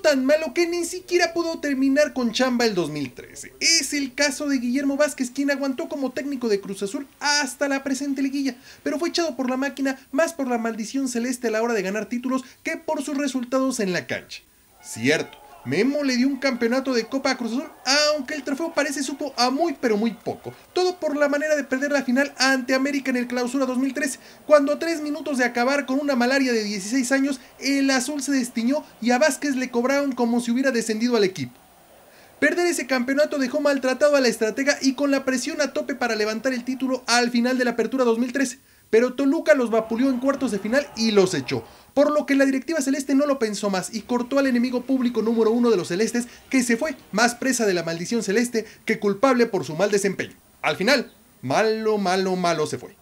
tan malo que ni siquiera pudo terminar con chamba el 2013. Es el caso de Guillermo Vázquez, quien aguantó como técnico de Cruz Azul hasta la presente liguilla, pero fue echado por la máquina más por la maldición celeste a la hora de ganar títulos que por sus resultados en la cancha. Cierto, Memo le dio un campeonato de Copa Cruz Azul, aunque el trofeo parece supo a muy pero muy poco. Todo por la manera de perder la final ante América en el Clausura 2003, cuando a tres minutos de acabar con una malaria de 16 años, el azul se destiñó y a Vázquez le cobraron como si hubiera descendido al equipo. Perder ese campeonato dejó maltratado a la estratega y con la presión a tope para levantar el título al final de la apertura 2003 pero Toluca los vapuleó en cuartos de final y los echó. Por lo que la directiva celeste no lo pensó más y cortó al enemigo público número uno de los celestes, que se fue más presa de la maldición celeste que culpable por su mal desempeño. Al final, malo, malo, malo se fue.